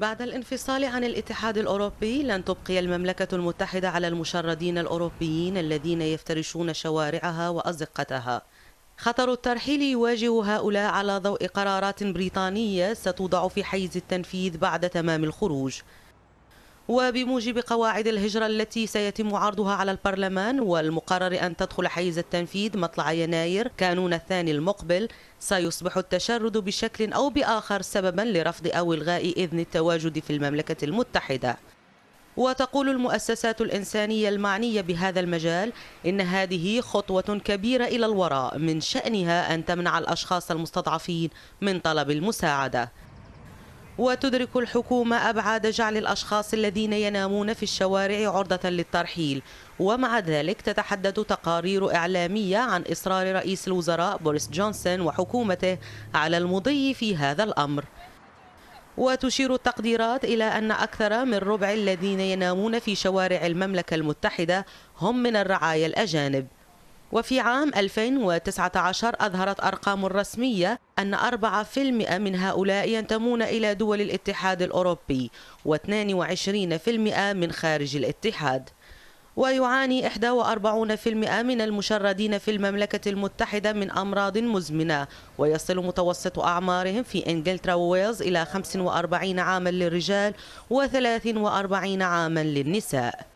بعد الانفصال عن الاتحاد الأوروبي لن تبقي المملكة المتحدة على المشردين الأوروبيين الذين يفترشون شوارعها وأزقتها خطر الترحيل يواجه هؤلاء على ضوء قرارات بريطانية ستوضع في حيز التنفيذ بعد تمام الخروج وبموجب قواعد الهجرة التي سيتم عرضها على البرلمان والمقرر أن تدخل حيز التنفيذ مطلع يناير كانون الثاني المقبل سيصبح التشرد بشكل أو بآخر سببا لرفض أو إلغاء إذن التواجد في المملكة المتحدة وتقول المؤسسات الإنسانية المعنية بهذا المجال إن هذه خطوة كبيرة إلى الوراء من شأنها أن تمنع الأشخاص المستضعفين من طلب المساعدة وتدرك الحكومة أبعاد جعل الأشخاص الذين ينامون في الشوارع عرضة للترحيل ومع ذلك تتحدث تقارير إعلامية عن إصرار رئيس الوزراء بوريس جونسون وحكومته على المضي في هذا الأمر وتشير التقديرات إلى أن أكثر من ربع الذين ينامون في شوارع المملكة المتحدة هم من الرعايا الأجانب وفي عام 2019 أظهرت أرقام رسمية أن 4% من هؤلاء ينتمون إلى دول الاتحاد الأوروبي و22% من خارج الاتحاد ويعاني 41% من المشردين في المملكة المتحدة من أمراض مزمنة ويصل متوسط أعمارهم في إنجلترا وويلز إلى 45 عاما للرجال و43 عاما للنساء